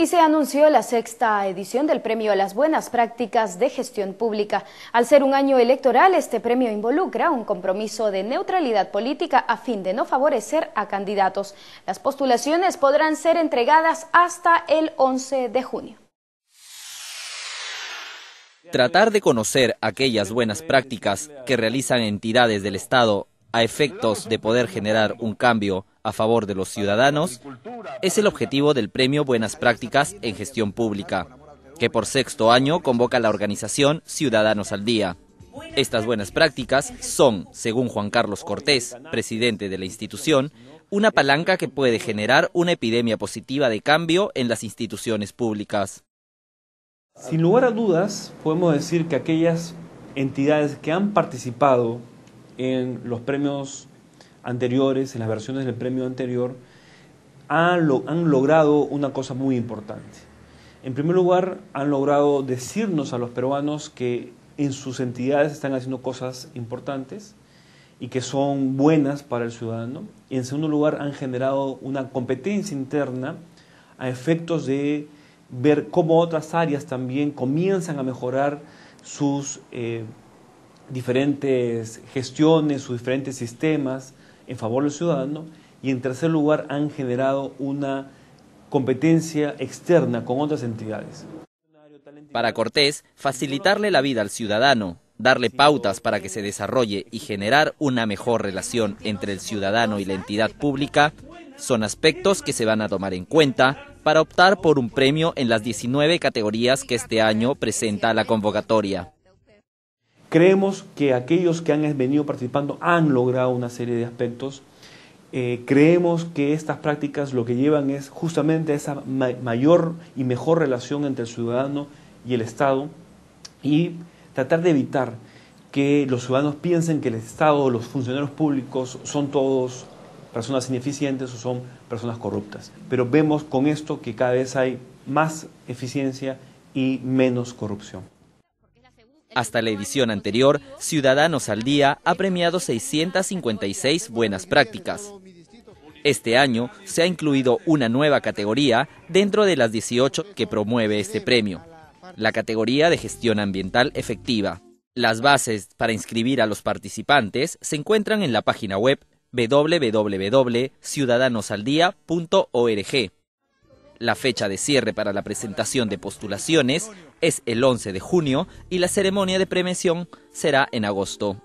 Y se anunció la sexta edición del Premio a las Buenas Prácticas de Gestión Pública. Al ser un año electoral, este premio involucra un compromiso de neutralidad política a fin de no favorecer a candidatos. Las postulaciones podrán ser entregadas hasta el 11 de junio. Tratar de conocer aquellas buenas prácticas que realizan entidades del Estado a efectos de poder generar un cambio a favor de los ciudadanos es el objetivo del Premio Buenas Prácticas en Gestión Pública, que por sexto año convoca la organización Ciudadanos al Día. Estas buenas prácticas son, según Juan Carlos Cortés, presidente de la institución, una palanca que puede generar una epidemia positiva de cambio en las instituciones públicas. Sin lugar a dudas, podemos decir que aquellas entidades que han participado en los premios anteriores, en las versiones del premio anterior, han, logrado una cosa muy importante. En primer lugar, han logrado decirnos a los peruanos que en sus entidades están haciendo cosas importantes y que son buenas para el ciudadano. Y en segundo lugar, han generado una competencia interna a efectos de ver cómo otras áreas también comienzan a mejorar sus eh, diferentes gestiones, sus diferentes sistemas en favor del ciudadano y en tercer lugar han generado una competencia externa con otras entidades. Para Cortés, facilitarle la vida al ciudadano, darle pautas para que se desarrolle y generar una mejor relación entre el ciudadano y la entidad pública son aspectos que se van a tomar en cuenta para optar por un premio en las 19 categorías que este año presenta la convocatoria. Creemos que aquellos que han venido participando han logrado una serie de aspectos eh, creemos que estas prácticas lo que llevan es justamente a esa mayor y mejor relación entre el ciudadano y el Estado y tratar de evitar que los ciudadanos piensen que el Estado, o los funcionarios públicos son todos personas ineficientes o son personas corruptas. Pero vemos con esto que cada vez hay más eficiencia y menos corrupción. Hasta la edición anterior, Ciudadanos al Día ha premiado 656 buenas prácticas. Este año se ha incluido una nueva categoría dentro de las 18 que promueve este premio, la categoría de gestión ambiental efectiva. Las bases para inscribir a los participantes se encuentran en la página web www.ciudadanosaldía.org. La fecha de cierre para la presentación de postulaciones es el 11 de junio y la ceremonia de premiación será en agosto.